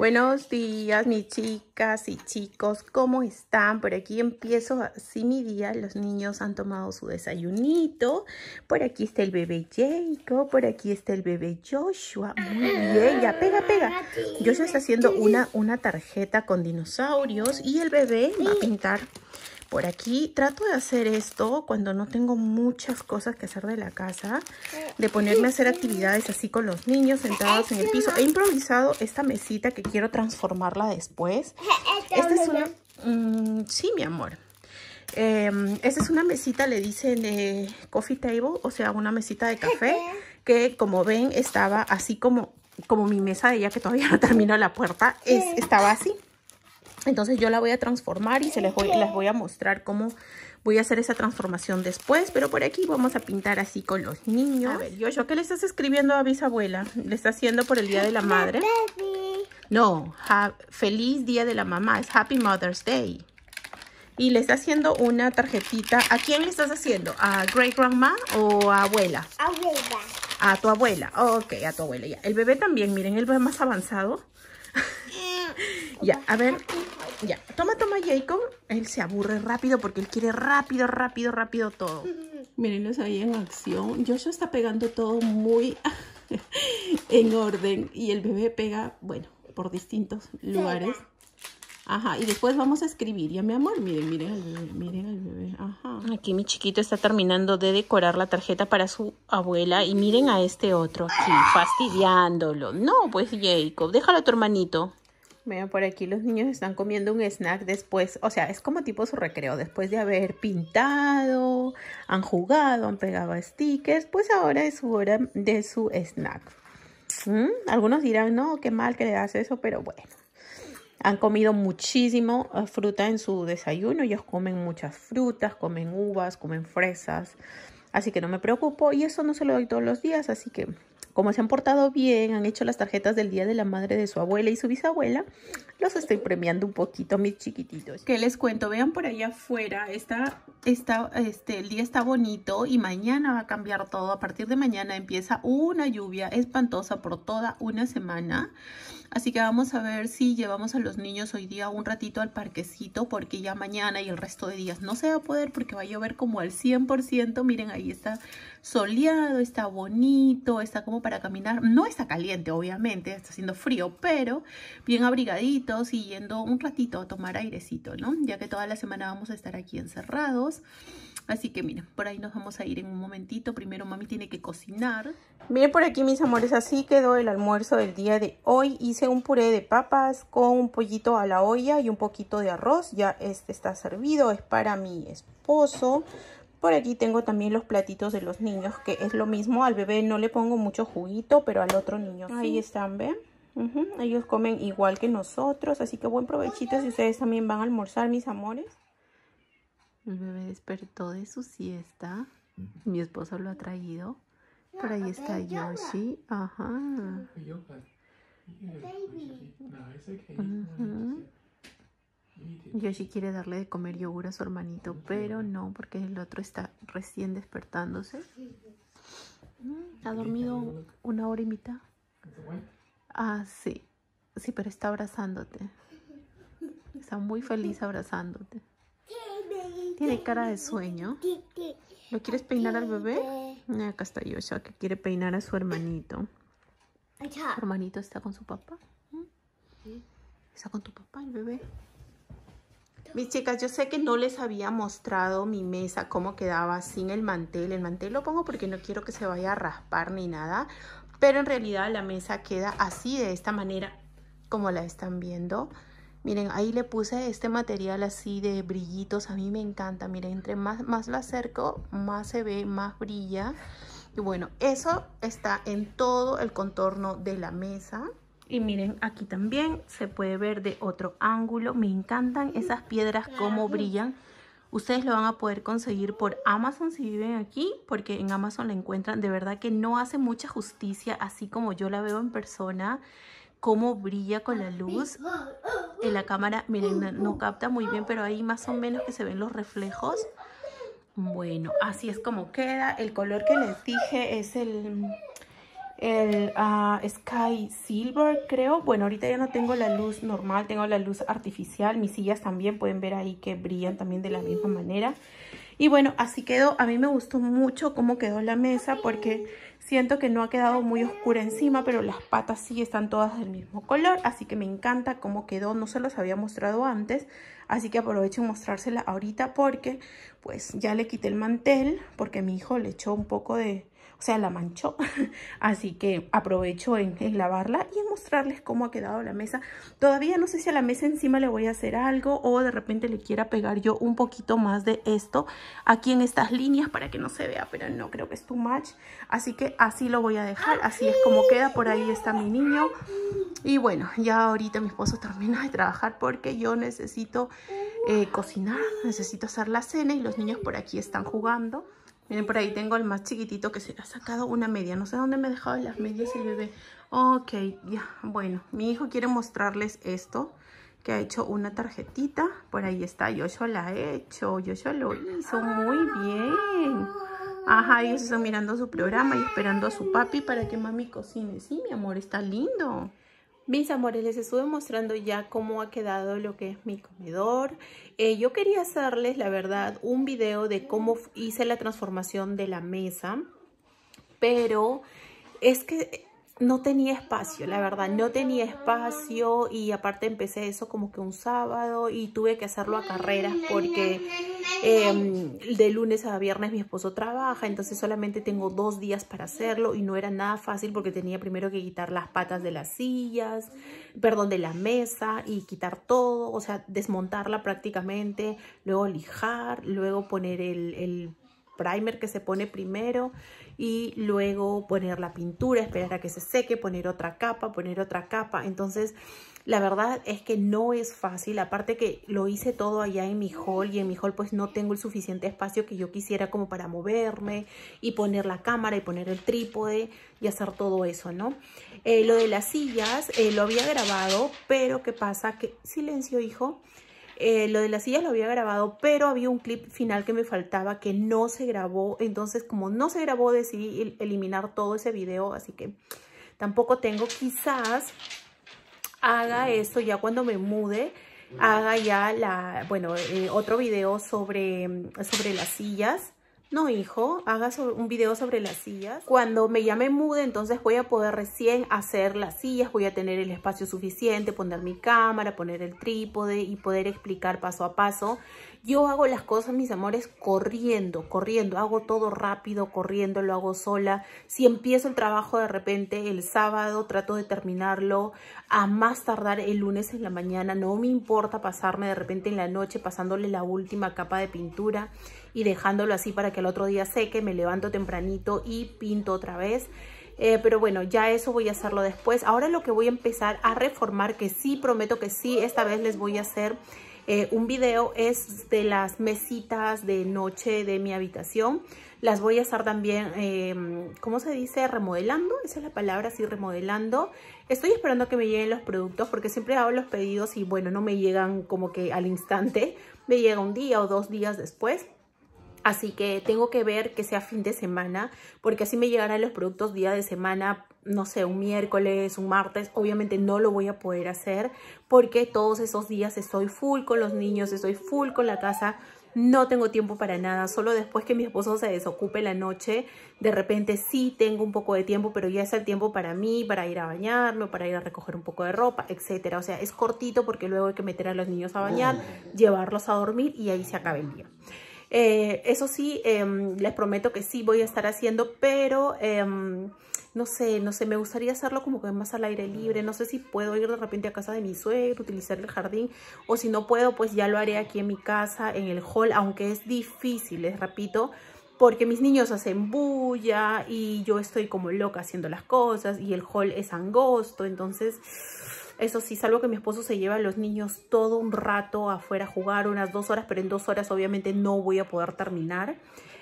Buenos días, mis chicas y chicos, ¿cómo están? Por aquí empiezo así mi día. Los niños han tomado su desayunito. Por aquí está el bebé Jacob, por aquí está el bebé Joshua. Muy bien, ya pega, pega. Joshua está haciendo una, una tarjeta con dinosaurios y el bebé va a pintar por aquí trato de hacer esto cuando no tengo muchas cosas que hacer de la casa. De ponerme a hacer actividades así con los niños sentados en el piso. He improvisado esta mesita que quiero transformarla después. Esta es una... Mm, sí, mi amor. Em, esta es una mesita, le dicen de eh, coffee table, o sea, una mesita de café. Que como ven estaba así como, como mi mesa de ella que todavía no terminó la puerta. Es, estaba así. Entonces yo la voy a transformar y se les voy, les voy a mostrar cómo voy a hacer esa transformación después. Pero por aquí vamos a pintar así con los niños. A ver, Joshua, ¿qué le estás escribiendo a bisabuela? Le estás haciendo por el Día de la Madre. No, feliz Día de la Mamá. Es Happy Mother's Day. Y le está haciendo una tarjetita. ¿A quién le estás haciendo? ¿A Great Grandma o a abuela? Abuela. A tu abuela. ok, a tu abuela ya. El bebé también, miren, él va más avanzado. Mm. ya, a ver, ya, toma, toma Jacob. Él se aburre rápido porque él quiere rápido, rápido, rápido todo. Mírenlos ahí en acción. Joshua está pegando todo muy en orden. Y el bebé pega, bueno, por distintos lugares. Ajá, y después vamos a escribir. Ya, mi amor, miren, miren al bebé, miren al bebé. Ajá. Aquí mi chiquito está terminando de decorar la tarjeta para su abuela. Y miren a este otro aquí, fastidiándolo. No, pues Jacob, déjalo a tu hermanito. Vean por aquí los niños están comiendo un snack después, o sea, es como tipo su recreo, después de haber pintado, han jugado, han pegado stickers, pues ahora es su hora de su snack. ¿Mm? Algunos dirán, no, qué mal que le das eso, pero bueno. Han comido muchísimo eh, fruta en su desayuno, ellos comen muchas frutas, comen uvas, comen fresas, así que no me preocupo y eso no se lo doy todos los días, así que como se han portado bien, han hecho las tarjetas del Día de la Madre de su abuela y su bisabuela, los estoy premiando un poquito, mis chiquititos. ¿Qué les cuento? Vean por allá afuera, está, está, este, el día está bonito y mañana va a cambiar todo. A partir de mañana empieza una lluvia espantosa por toda una semana. Así que vamos a ver si llevamos a los niños hoy día un ratito al parquecito porque ya mañana y el resto de días no se va a poder porque va a llover como al 100%. Miren, ahí está soleado, está bonito, está como para caminar. No está caliente, obviamente, está haciendo frío, pero bien abrigaditos y yendo un ratito a tomar airecito, ¿no? Ya que toda la semana vamos a estar aquí encerrados. Así que miren, por ahí nos vamos a ir en un momentito. Primero mami tiene que cocinar. Miren por aquí, mis amores, así quedó el almuerzo del día de hoy un puré de papas con un pollito a la olla y un poquito de arroz. Ya este está servido, es para mi esposo. Por aquí tengo también los platitos de los niños, que es lo mismo. Al bebé no le pongo mucho juguito, pero al otro niño Ahí están, ¿ven? Ellos comen igual que nosotros, así que buen provechito si ustedes también van a almorzar, mis amores. El bebé despertó de su siesta. Mi esposo lo ha traído. Por ahí está Yoshi. Ajá. Yoshi quiere darle de comer yogur a su hermanito, pero no, porque el otro está recién despertándose. Mm, ha dormido una hora y mitad. Ah, sí. Sí, pero está abrazándote. Está muy feliz abrazándote. Tiene cara de sueño. ¿Lo quieres peinar al bebé? Acá está Yoshi, que quiere peinar a su hermanito. ¿Tu hermanito está con su papá? ¿Está con tu papá el bebé? Mis chicas, yo sé que no les había mostrado mi mesa, cómo quedaba sin el mantel. El mantel lo pongo porque no quiero que se vaya a raspar ni nada. Pero en realidad la mesa queda así, de esta manera, como la están viendo. Miren, ahí le puse este material así de brillitos. A mí me encanta. Miren, entre más, más la acerco, más se ve, más brilla. Y bueno, eso está en todo el contorno de la mesa. Y miren, aquí también se puede ver de otro ángulo. Me encantan esas piedras cómo brillan. Ustedes lo van a poder conseguir por Amazon si viven aquí, porque en Amazon la encuentran. De verdad que no hace mucha justicia, así como yo la veo en persona, cómo brilla con la luz. En la cámara, miren, no capta muy bien, pero ahí más o menos que se ven los reflejos. Bueno, así es como queda. El color que les dije es el, el ah, Sky Silver, creo. Bueno, ahorita ya no tengo la luz normal, tengo la luz artificial. Mis sillas también pueden ver ahí que brillan también de la misma manera. Y bueno, así quedó. A mí me gustó mucho cómo quedó la mesa porque Siento que no ha quedado muy oscura encima, pero las patas sí están todas del mismo color, así que me encanta cómo quedó, no se los había mostrado antes, así que aprovecho en mostrársela ahorita porque pues ya le quité el mantel, porque mi hijo le echó un poco de, o sea, la manchó. Así que aprovecho en, lavarla y en mostrarles cómo ha quedado la mesa. Todavía no sé si a la mesa encima le voy a hacer algo o de repente le quiera pegar yo un poquito más de esto aquí en estas líneas para que no se vea, pero no creo que es too much. Así que así lo voy a dejar, así es como queda. Por ahí está mi niño. Y bueno, ya ahorita mi esposo termina de trabajar porque yo necesito eh, cocinar, necesito hacer la cena y los niños por aquí están jugando. Miren, por ahí tengo el más chiquitito que se le ha sacado una media. No sé dónde me he dejado las medias el bebé. Ok, ya. Bueno, mi hijo quiere mostrarles esto. Que ha hecho una tarjetita. Por ahí está. Yo yo la he hecho. Yo lo hizo muy bien. Ajá, ellos están mirando su programa y esperando a su papi para que mami cocine. Sí, mi amor, está lindo. Mis amores, les estuve mostrando ya cómo ha quedado lo que es mi comedor. Eh, yo quería hacerles, la verdad, un video de cómo hice la transformación de la mesa, pero es que no tenía espacio, la verdad, no tenía espacio y aparte empecé eso como que un sábado y tuve que hacerlo a carreras porque em, de lunes a viernes mi esposo trabaja, entonces solamente tengo dos días para hacerlo y no era nada fácil porque tenía primero que quitar las patas de las sillas, perdón, de la mesa y quitar todo, o sea, desmontarla prácticamente, luego lijar, luego poner el primer que se pone primero y luego poner la pintura, esperar a que se seque, poner otra capa, poner otra capa. Entonces, la verdad es que no es fácil, aparte que lo hice todo allá en mi hall y en mi hall pues no tengo el suficiente espacio que yo quisiera como para moverme y poner la cámara y poner el trípode y hacer todo eso, ¿no? Eh, lo de las sillas eh, lo había grabado, pero ¿qué pasa? Que silencio, hijo. Eh, lo de las sillas lo había grabado, pero había un clip final que me faltaba que no se grabó. Entonces, como no se grabó, decidí eliminar todo ese video. Así que tampoco tengo. Quizás haga eso ya cuando me mude haga ya la, bueno, eh, otro video sobre, sobre las sillas no, hijo, haga un video sobre las sillas. Cuando me llame mude, entonces voy a poder recién hacer las sillas, voy a tener el espacio suficiente, poner mi cámara, poner el trípode y poder explicar paso a paso yo hago las cosas, mis amores, corriendo, corriendo. Hago todo rápido, corriendo, lo hago sola. Si empiezo el trabajo de repente el sábado, trato de terminarlo a más tardar el lunes en la mañana. No me importa pasarme de repente en la noche pasándole la última capa de pintura y dejándolo así para que el otro día seque. Me levanto tempranito y pinto otra vez. Eh, pero bueno, ya eso voy a hacerlo después. Ahora lo que voy a empezar a reformar, que sí, prometo que sí, esta vez les voy a hacer eh, un video es de las mesitas de noche de mi habitación. Las voy a estar también, eh, ¿cómo se dice? Remodelando, esa es la palabra, así remodelando. Estoy esperando que me lleguen los productos porque siempre hago los pedidos y bueno, no me llegan como que al instante. Me llega un día o dos días después. Así que tengo que ver que sea fin de semana, porque así me llegarán los productos día de semana no sé, un miércoles, un martes, obviamente no lo voy a poder hacer porque todos esos días estoy full con los niños, estoy full con la casa, no tengo tiempo para nada, solo después que mi esposo se desocupe la noche, de repente sí tengo un poco de tiempo, pero ya es el tiempo para mí, para ir a bañarlo, para ir a recoger un poco de ropa, etcétera. O sea, es cortito porque luego hay que meter a los niños a bañar, llevarlos a dormir y ahí se acaba el día. Eh, eso sí, em, les prometo que sí voy a estar haciendo, pero... Em, no sé, no sé, me gustaría hacerlo como que más al aire libre, no sé si puedo ir de repente a casa de mi suegro, utilizar el jardín, o si no puedo, pues ya lo haré aquí en mi casa, en el hall, aunque es difícil, les repito, porque mis niños hacen bulla y yo estoy como loca haciendo las cosas y el hall es angosto, entonces... Eso sí, salvo que mi esposo se lleva a los niños todo un rato afuera a jugar, unas dos horas, pero en dos horas obviamente no voy a poder terminar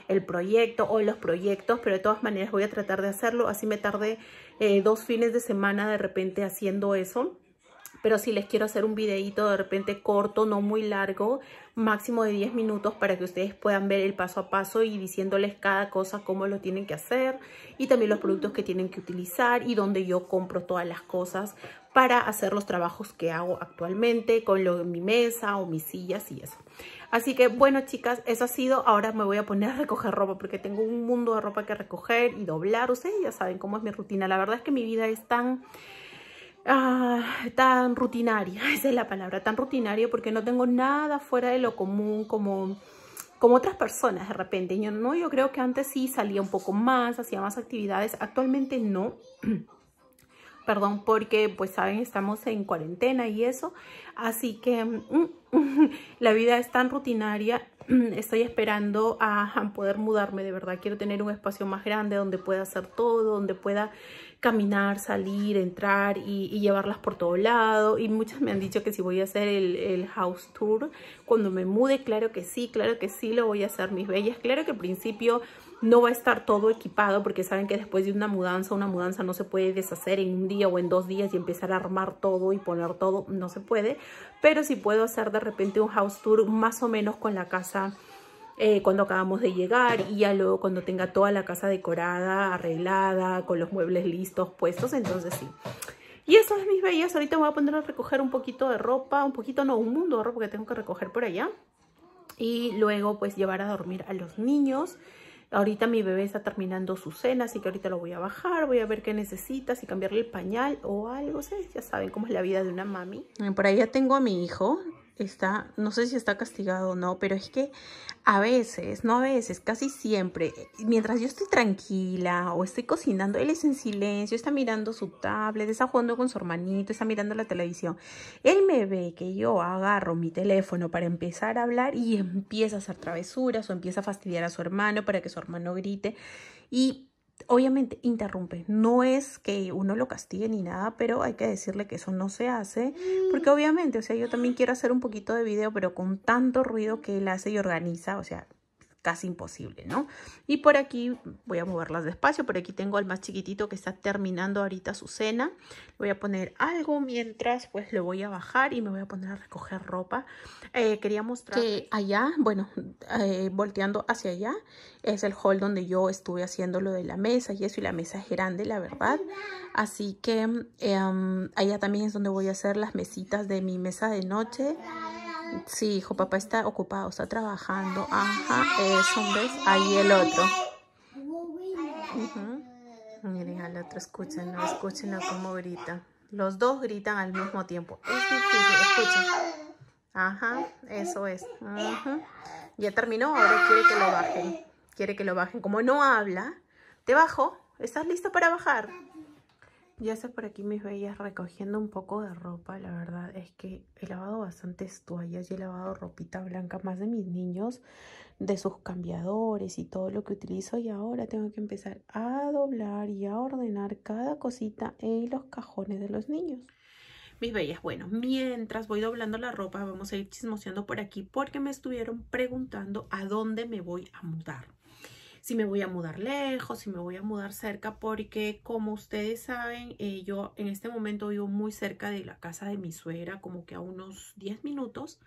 el proyecto o los proyectos, pero de todas maneras voy a tratar de hacerlo. Así me tardé eh, dos fines de semana de repente haciendo eso. Pero si les quiero hacer un videito de repente corto, no muy largo, máximo de 10 minutos para que ustedes puedan ver el paso a paso y diciéndoles cada cosa, cómo lo tienen que hacer y también los productos que tienen que utilizar y donde yo compro todas las cosas para hacer los trabajos que hago actualmente con lo, de mi mesa o mis sillas y eso. Así que bueno chicas, eso ha sido. Ahora me voy a poner a recoger ropa porque tengo un mundo de ropa que recoger y doblar. Ustedes ya saben cómo es mi rutina. La verdad es que mi vida es tan... Ah, tan rutinaria, esa es la palabra, tan rutinaria porque no tengo nada fuera de lo común como como otras personas de repente. Yo no, yo creo que antes sí salía un poco más, hacía más actividades, actualmente no. perdón, porque pues saben, estamos en cuarentena y eso, así que mm, la vida es tan rutinaria, estoy esperando a poder mudarme, de verdad, quiero tener un espacio más grande donde pueda hacer todo, donde pueda caminar, salir, entrar y, llevarlas por todo lado y muchas me han dicho que si voy a hacer el, el house tour cuando me mude, claro que sí, claro que sí lo voy a hacer mis bellas, claro que al principio no va a estar todo equipado porque saben que después de una mudanza, una mudanza no se puede deshacer en un día o en dos días y empezar a armar todo y poner todo, no se puede. Pero sí puedo hacer de repente un house tour más o menos con la casa eh, cuando acabamos de llegar y ya luego cuando tenga toda la casa decorada, arreglada, con los muebles listos, puestos, entonces sí. Y eso es mis bellas, ahorita me voy a poner a recoger un poquito de ropa, un poquito, no, un mundo de ropa que tengo que recoger por allá. Y luego pues llevar a dormir a los niños. Ahorita mi bebé está terminando su cena, así que ahorita lo voy a bajar, voy a ver qué necesita, si cambiarle el pañal o algo, ya saben cómo es la vida de una mami. Por ahí ya tengo a mi hijo, está, no sé si está castigado o no, pero es que a veces, no a veces, casi siempre, mientras yo estoy tranquila o estoy cocinando, él es en silencio, está mirando su tablet, está jugando con su hermanito, está mirando la televisión. Él me ve que yo agarro mi teléfono para empezar a hablar y empieza a hacer travesuras o empieza a fastidiar a su hermano para que su hermano grite. Y obviamente interrumpe. No es que uno lo castigue ni nada, pero hay que decirle que eso no se hace, porque obviamente, o sea, yo también quiero hacer un poquito de video, pero con tanto ruido que él hace y organiza, o sea, casi imposible, ¿no? Y por aquí, voy a moverlas despacio, por aquí tengo al más chiquitito que está terminando ahorita su cena. Voy a poner algo mientras pues lo voy a bajar y me voy a poner a recoger ropa. Eh, quería mostrar que allá, bueno, eh, volteando hacia allá, es el hall donde yo estuve haciendo lo de la mesa y eso, y la mesa grande, la verdad. Así que em, em, allá también es donde voy a hacer las mesitas de mi mesa de noche. Sí, hijo, papá está ocupado, está trabajando. Ajá, eso, ¿ves? Ahí el otro. Miren al otro, escúchenlo, escúchenlo cómo grita. Los dos gritan al mismo tiempo. Es difícil, escuchen. Ajá, eso es. Ya terminó, ahora quiere que lo bajen. Quiere que lo bajen. Como no habla, te bajo. ¿Estás listo para bajar? Ya sé por aquí mis bellas recogiendo un poco de ropa, la verdad es que he lavado bastantes toallas y he lavado ropita blanca más de mis niños, de sus cambiadores y todo lo que utilizo y ahora tengo que empezar a doblar y a ordenar cada cosita en los cajones de los niños. Mis bellas, bueno, mientras voy doblando la ropa vamos a ir chismoseando por aquí porque me estuvieron preguntando a dónde me voy a mudar si me voy a mudar lejos, si me voy a mudar cerca, porque como ustedes saben, eh, yo en este momento vivo muy cerca de la casa de mi suegra, como que a unos 10 minutos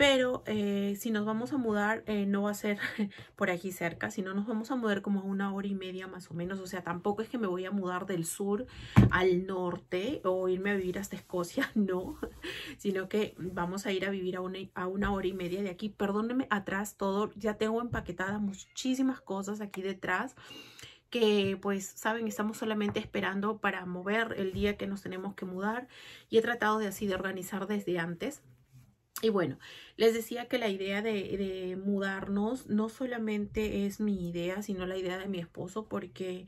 pero eh, si nos vamos a mudar eh, no va a ser por aquí cerca, sino nos vamos a mudar como a una hora y media más o menos, o sea, tampoco es que me voy a mudar del sur al norte o irme a vivir hasta Escocia, no, sino que vamos a ir a vivir a una, a una hora y media de aquí, perdónenme atrás todo, ya tengo empaquetadas muchísimas cosas aquí detrás, que pues saben estamos solamente esperando para mover el día que nos tenemos que mudar y he tratado de así de organizar desde antes y bueno, les decía que la idea de, mudarnos no solamente es mi idea, sino la idea de mi esposo, porque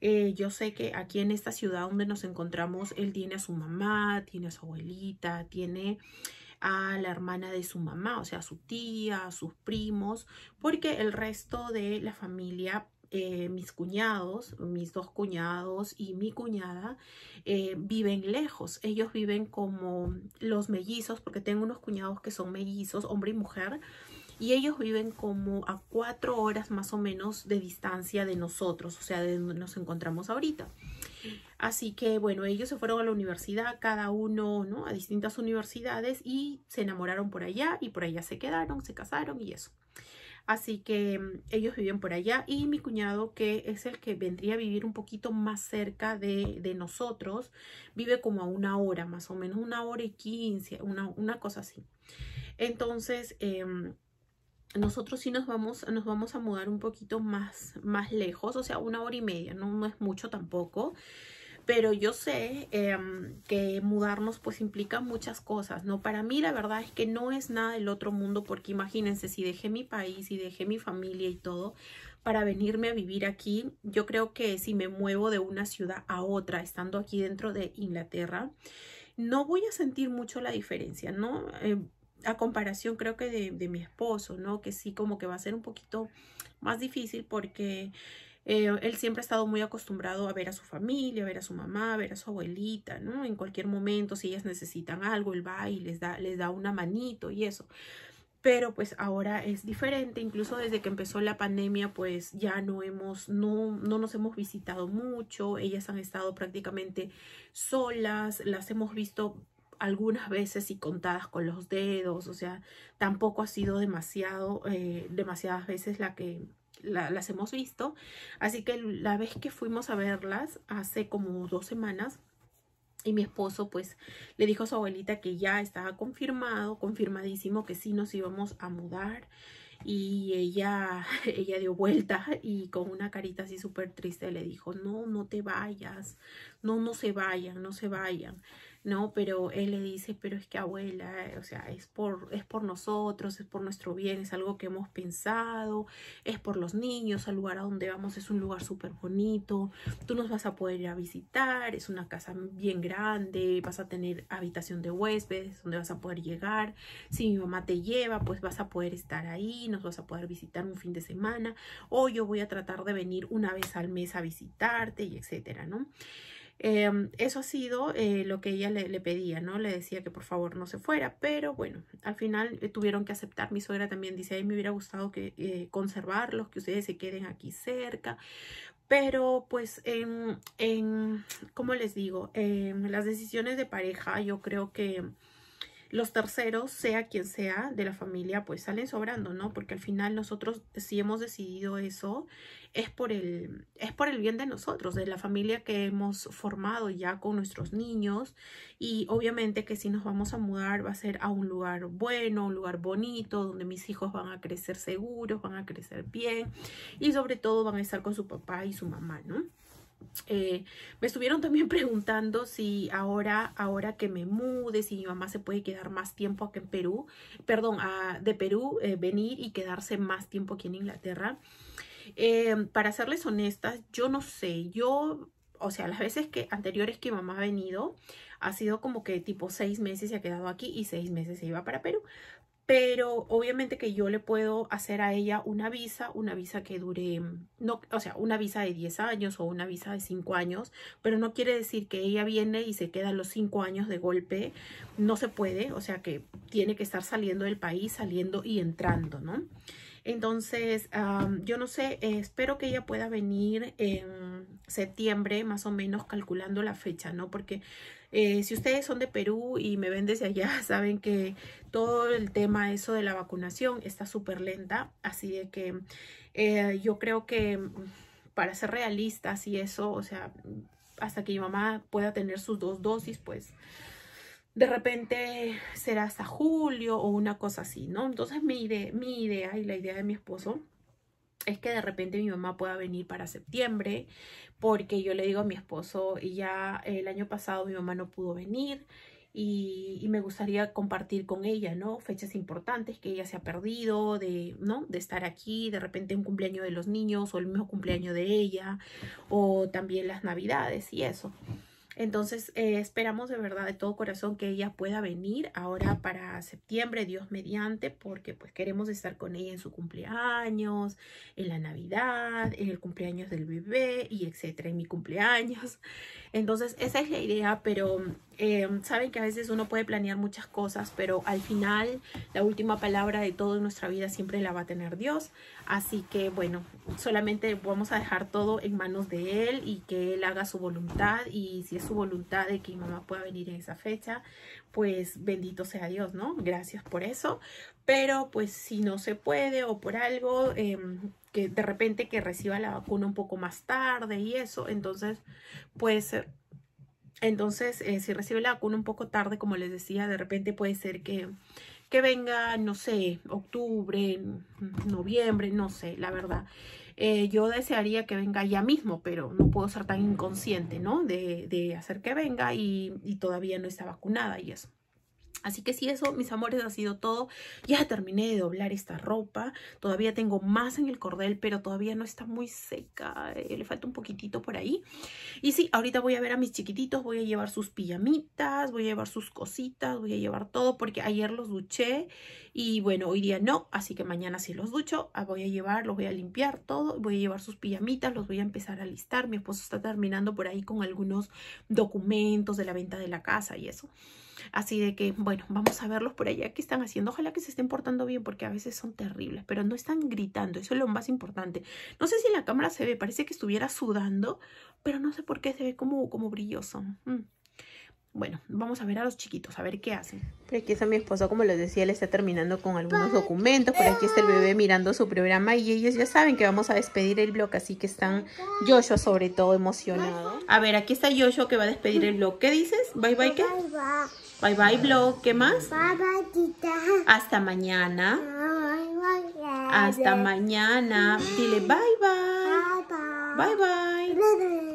eh, yo sé que aquí en esta ciudad donde nos encontramos, él tiene a su mamá, tiene a su abuelita, tiene a la hermana de su mamá, o sea, a su tía, a sus primos, porque el resto de la familia eh, mis cuñados, mis dos cuñados y mi cuñada eh, viven lejos. Ellos viven como los mellizos, porque tengo unos cuñados que son mellizos, hombre y mujer, y ellos viven como a cuatro horas más o menos de distancia de nosotros, o sea, de donde nos encontramos ahorita. Así que bueno, ellos se fueron a la universidad, cada uno, ¿no? A distintas universidades y se enamoraron por allá y por allá se quedaron, se casaron y eso. Así que mm, ellos viven por allá y mi cuñado, que es el que vendría a vivir un poquito más cerca de, nosotros, vive como a una hora, más o menos una hora y quince, una, cosa así. Entonces, em, nosotros sí nos vamos, nos vamos a mudar un poquito más, más lejos, o sea, una hora y media, no, no es mucho tampoco pero yo sé em, que mudarnos pues implica muchas cosas, ¿no? Para mí la verdad es que no es nada del otro mundo porque imagínense si dejé mi país y dejé mi familia y todo para venirme a vivir aquí, yo creo que si me muevo de una ciudad a otra, estando aquí dentro de Inglaterra, no voy a sentir mucho la diferencia, ¿no? Em, a comparación creo que de, de mi esposo, ¿no? Que sí como que va a ser un poquito más difícil porque eh, él siempre ha estado muy acostumbrado a ver a su familia, a ver a su mamá, a ver a su abuelita, ¿no? En cualquier momento, si ellas necesitan algo, él va y les da, les da una manito y eso. Pero pues ahora es diferente, incluso desde que empezó la pandemia, pues ya no hemos, no, no nos hemos visitado mucho, ellas han estado prácticamente solas, las hemos visto algunas veces y contadas con los dedos, o sea, tampoco ha sido demasiado, eh, demasiadas veces la que, las hemos visto. Así que la vez que fuimos a verlas hace como dos semanas, y mi esposo pues le dijo a su abuelita que ya estaba confirmado, confirmadísimo que sí nos íbamos a mudar. Y ella, ella dio vuelta y con una carita así súper triste le dijo, no, no te vayas, no, no se vayan, no se vayan. ¿no? Pero él le dice, pero es que abuela, eh, o sea, es por, es por nosotros, es por nuestro bien, es algo que hemos pensado, es por los niños, el lugar a donde vamos es un lugar súper bonito, tú nos vas a poder ir a visitar, es una casa bien grande, vas a tener habitación de huéspedes donde vas a poder llegar, si mi mamá te lleva, pues vas a poder estar ahí, nos vas a poder visitar un fin de semana, o yo voy a tratar de venir una vez al mes a visitarte y etcétera, ¿no? Em, eso ha sido eh, lo que ella le, pedía, ¿no? Le decía que por favor no se fuera, pero bueno, al final eh, tuvieron que aceptar. Mi suegra también dice, me hubiera gustado que eh, conservarlos, que ustedes se queden aquí cerca. Pero pues, en, en ¿cómo les digo? En em, las decisiones de pareja yo creo que los terceros, sea quien sea de la familia, pues salen sobrando, ¿no? Porque al final nosotros si hemos decidido eso es por el es por el bien de nosotros, de la familia que hemos formado ya con nuestros niños y obviamente que si nos vamos a mudar va a ser a un lugar bueno, un lugar bonito, donde mis hijos van a crecer seguros, van a crecer bien y sobre todo van a estar con su papá y su mamá, ¿no? Eh, me estuvieron también preguntando si ahora, ahora que me mude, si mi mamá se puede quedar más tiempo aquí en Perú, perdón, a, de Perú, eh, venir y quedarse más tiempo aquí en Inglaterra. Eh, para serles honestas, yo no sé, yo, o sea, las veces que anteriores que mi mamá ha venido, ha sido como que tipo seis meses se ha quedado aquí y seis meses se iba para Perú pero obviamente que yo le puedo hacer a ella una visa, una visa que dure, mm, no, o sea, una visa de 10 años o una visa de 5 años, pero no quiere decir que ella viene y se queda los 5 años de golpe, no se puede, o sea que tiene que estar saliendo del país, saliendo y entrando, ¿no? Entonces, yo no sé, eh, espero que ella pueda venir en septiembre, más o menos calculando la fecha, ¿no? Porque eh, si ustedes son de Perú y me ven desde allá, saben que todo el tema eso de la vacunación está súper lenta, así de que eh, yo creo que para ser realistas y eso, o sea, hasta que mi mamá pueda tener sus dos dosis, pues de repente será hasta julio o una cosa así, ¿no? Entonces mi, mi idea y la idea de mi esposo es que de repente mi mamá pueda venir para septiembre, porque yo le digo a mi esposo, y ya el año pasado mi mamá no pudo venir, y, me gustaría compartir con ella, ¿no? Fechas importantes que ella se ha perdido, de, ¿no? De estar aquí, de repente un cumpleaños de los niños o el mismo cumpleaños de ella, o también las navidades y eso. Entonces eh, esperamos de verdad de todo corazón que ella pueda venir ahora para septiembre, Dios mediante, porque pues queremos estar con ella en su cumpleaños, en la Navidad, en el cumpleaños del bebé y etcétera, en mi cumpleaños. Entonces esa es la idea, pero eh, saben que a veces uno puede planear muchas cosas, pero al final la última palabra de todo nuestra vida siempre la va a tener Dios. Así que bueno, solamente vamos a dejar todo en manos de Él y que Él haga su voluntad. Y si es su voluntad de que mi mamá pueda venir en esa fecha, pues bendito sea Dios, ¿no? Gracias por eso. Pero pues si no se puede o por algo, em, que de repente que reciba la vacuna un poco más tarde y eso, entonces pues entonces, eh, si recibe la vacuna un poco tarde, como les decía, de repente puede ser que, que venga, no sé, octubre, noviembre, no sé, la verdad. Eh, yo desearía que venga ya mismo, pero no puedo ser tan inconsciente, ¿no? De, de hacer que venga y todavía no está vacunada y eso. Así que sí, eso, mis amores, ha sido todo. Ya terminé de doblar esta ropa. Todavía tengo más en el cordel, pero todavía no está muy seca. Eh, le falta un poquitito por ahí. Y sí, ahorita voy a ver a mis chiquititos. Voy a llevar sus pijamitas, voy a llevar sus cositas, voy a llevar todo. Porque ayer los duché y bueno, hoy día no. Así que mañana sí los ducho. Ah, voy a llevar, los voy a limpiar todo. Voy a llevar sus pijamitas, los voy a empezar a listar. Mi esposo está terminando por ahí con algunos documentos de la venta de la casa y eso. Así de que, bueno, vamos a verlos por allá ¿Qué están haciendo. Ojalá que se estén portando bien porque a veces son terribles, pero no están gritando. Eso es lo más importante. No sé si en la cámara se ve, parece que estuviera sudando, pero no sé por qué se ve como, como brilloso. Mm. Bueno, vamos a ver a los chiquitos, a ver qué hacen. Por aquí está mi esposo, como les decía, le está terminando con algunos documentos. Por aquí está el bebé mirando su programa y ellos ya saben que vamos a despedir el blog, así que están Yosho, sobre todo emocionado. A ver, aquí está Yosho que va a despedir el blog. ¿Qué dices? Bye bye, ¿qué? Bye, bye. Bye bye, blog. ¿Qué más? Bye bye, tita. Hasta mañana. Hasta mañana. Dile bye bye. Bye bye. Bye bye.